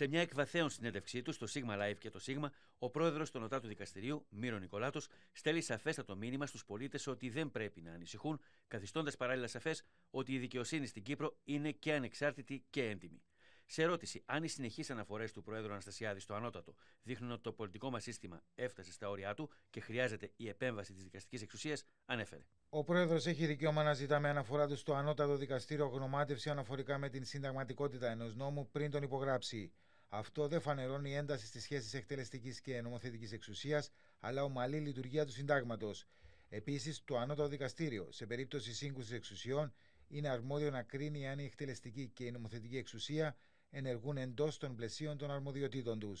Σε μια εκβαθέων συνέντευξή του στο Σίγμα Live και το Σίγμα, ο πρόεδρος του Νοτάτου Δικαστηρίου, Μύρο Νικολάτος, στέλνει σαφέστατο μήνυμα στους πολίτες ότι δεν πρέπει να ανησυχούν, καθιστώντας παράλληλα σαφές ότι η δικαιοσύνη στην Κύπρο είναι και ανεξάρτητη και έντιμη. Σε ερώτηση αν οι συνεχείς αναφορές του Προέδρου Αναστασιάδη στο ανώτατο δείχνουν ότι το πολιτικό μας σύστημα έφτασε στα όρια του και χρειάζεται η επέμβαση της δικαστικής εξουσίας, ανέφερε. Ο Πρόεδρος έχει δικαίωμα να ζητά με αναφορά του στο ανώτατο δικαστήριο γνωμάτευση αναφορικά με την συνταγματικότητα ενός νόμου πριν τον υπογράψει. Αυτό δεν φανερώνει ένταση στις σχέσεις εκτελεστικής και νομοθετικής εξουσίας, αλλά ομαλή λειτουργία του συντάγματος. Επίσης, το ανώτατο δικαστήριο, σε περίπτωση σύγκρουσης εξουσιών, είναι αρμόδιο να κρίνει αν η εκτελεστική και η νομοθετική εξουσία ενεργούν εντός των πλαισίων των αρμοδιοτήτων τους.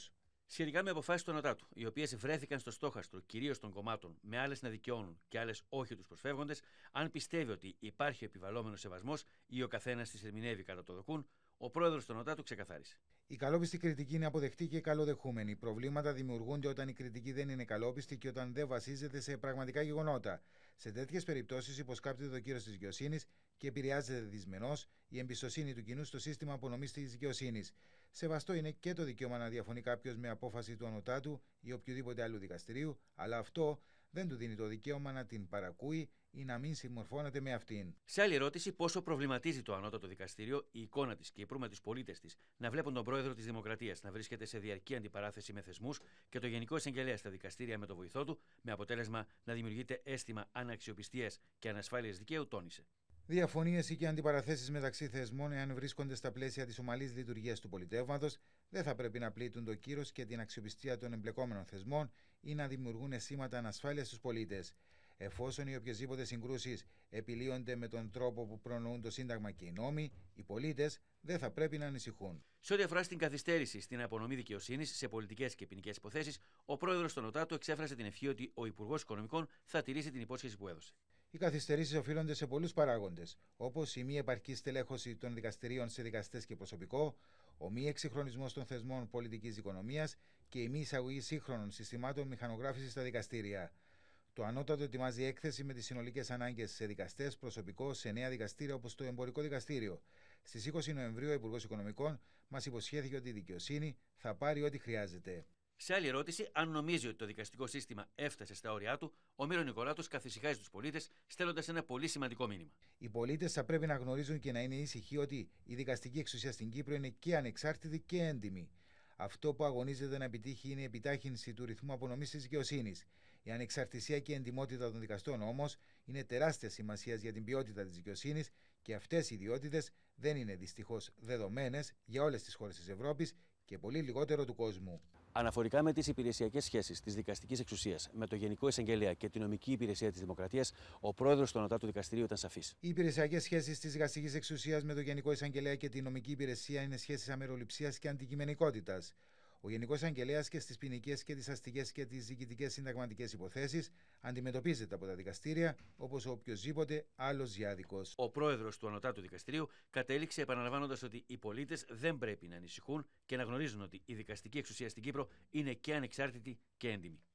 Σχετικά με αποφάσεις του Ανωτάτου, οι οποίες βρέθηκαν στο στόχαστρο κυρίως των κομμάτων, με άλλες να δικαιώνουν και άλλες όχι τους προσφεύγοντες, αν πιστεύει ότι υπάρχει επιβαλλόμενος σεβασμός ή ο καθένας τι ερμηνεύει κατά το δοκούν, ο πρόεδρος του Ανωτάτου ξεκαθάρισε. Η καλόπιστη κριτική είναι αποδεκτή και καλοδεχούμενη. Προβλήματα δημιουργούνται όταν η κριτική δεν είναι καλόπιστη και όταν δεν βασίζεται σε πραγματικά γεγονότα. Σε τέτοιες περιπτώσεις υποσκάπτεται το κύριο της δικαιοσύνης και επηρεάζεται δυσμενώς η εμπιστοσύνη του κοινού στο σύστημα απονομής της δικαιοσύνης. Σεβαστό είναι και το δικαίωμα να διαφωνεί κάποιος με απόφαση του ανωτάτου ή οποιοδήποτε άλλου δικαστηρίου, αλλά αυτό δεν του δίνει το δικαίωμα να την παρακούει ή να μην συμμορφώνεται με αυτήν. Σε άλλη ερώτηση, πόσο προβληματίζει το ανώτατο δικαστήριο η εικόνα της Κύπρου με τους πολίτες της να βλέπουν τον πρόεδρο της Δημοκρατίας να βρίσκεται σε διαρκή αντιπαράθεση με θεσμούς και το Γενικό Εισαγγελέα στα δικαστήρια με το βοηθό του, με αποτέλεσμα να δημιουργείται αίσθημα αναξιοπιστίας και ανασφάλειας δικαίου, τόνισε. Διαφωνίες ή και αντιπαραθέσεις μεταξύ θεσμών, εάν βρίσκονται στα πλαίσια της ομαλής λειτουργίας του πολιτεύματος, δεν θα πρέπει να πλήττουν το κύρος και την αξιοπιστία των εμπλεκόμενων θεσμών ή να δημιουργούν αισθήματα ανασφάλειας στους πολίτες. Εφόσον οι οποιασδήποτε συγκρούσεις επιλύονται με τον τρόπο που προνοούν το Σύνταγμα και οι νόμοι, οι πολίτες δεν θα πρέπει να ανησυχούν. Σε ό,τι αφορά στην καθυστέρηση στην απονομή δικαιοσύνης σε πολιτικές και ποινικές υποθέσεις, ο πρόεδρος των ΟΤΑΤΟ εξέφρασε την ευχή ότι ο Υπουργός Οικονομικών θα τηρήσει την υπόσχεση που έδωσε. Οι καθυστερήσεις οφείλονται σε πολλούς παράγοντες, όπως η μη επαρκή στελέχωση των δικαστηρίων σε δικαστές και προσωπικό, ο μη εξυγχρονισμός των θεσμών πολιτικής οικονομίας και η μη εισαγωγή σύγχρονων συστημάτων μηχανογράφησης στα δικαστήρια. Το ανώτατο ετοιμάζει έκθεση με τις συνολικές ανάγκες σε δικαστές, προσωπικό, σε νέα δικαστήρια όπως το Εμπορικό Δικαστήριο. Στις 20 Νοεμβρίου, ο Υπουργός Οικονομικών μας υποσχέθηκε ότι η δικαιοσύνη θα πάρει ό,τι χρειάζεται. Σε άλλη ερώτηση, αν νομίζει ότι το δικαστικό σύστημα έφτασε στα όρια του, ο Μύρος Νικολάτος καθησυχάζει τους πολίτες, στέλνοντας ένα πολύ σημαντικό μήνυμα. Οι πολίτες θα πρέπει να γνωρίζουν και να είναι ήσυχοι ότι η δικαστική εξουσία στην Κύπρο είναι και ανεξάρτητη και έντιμη. Αυτό που αγωνίζεται να επιτύχει είναι η επιτάχυνση του ρυθμού απονομής της δικαιοσύνης. Η ανεξαρτησία και η εντιμότητα των δικαστών όμως είναι τεράστια σημασία για την ποιότητα της δικαιοσύνης και αυτές οι ιδιότητες δεν είναι δυστυχώς δεδομένες για όλες τις χώρες της Ευρώπης και πολύ λιγότερο του κόσμου. Αναφορικά με τις υπηρεσιακές σχέσεις της δικαστικής εξουσίας με το Γενικό Εισαγγελέα και την νομική υπηρεσία της Δημοκρατίας, ο πρόεδρος του Ανωτάτου Δικαστηρίου ήταν σαφής. Οι υπηρεσιακές σχέσεις της δικαστικής εξουσίας με το Γενικό Εισαγγελέα και την νομική υπηρεσία είναι σχέσεις αμεροληψίας και αντικειμενικότητας. Ο Γενικός Αγγελέας και στις ποινικές και τις αστικές και τις διοικητικές συνταγματικές υποθέσεις αντιμετωπίζεται από τα δικαστήρια όπως οποιοδήποτε άλλος διάδικος. Ο πρόεδρος του Ανωτάτου Δικαστηρίου κατέληξε επαναλαμβάνοντας ότι οι πολίτες δεν πρέπει να ανησυχούν και να γνωρίζουν ότι η δικαστική εξουσία στην Κύπρο είναι και ανεξάρτητη και έντιμη.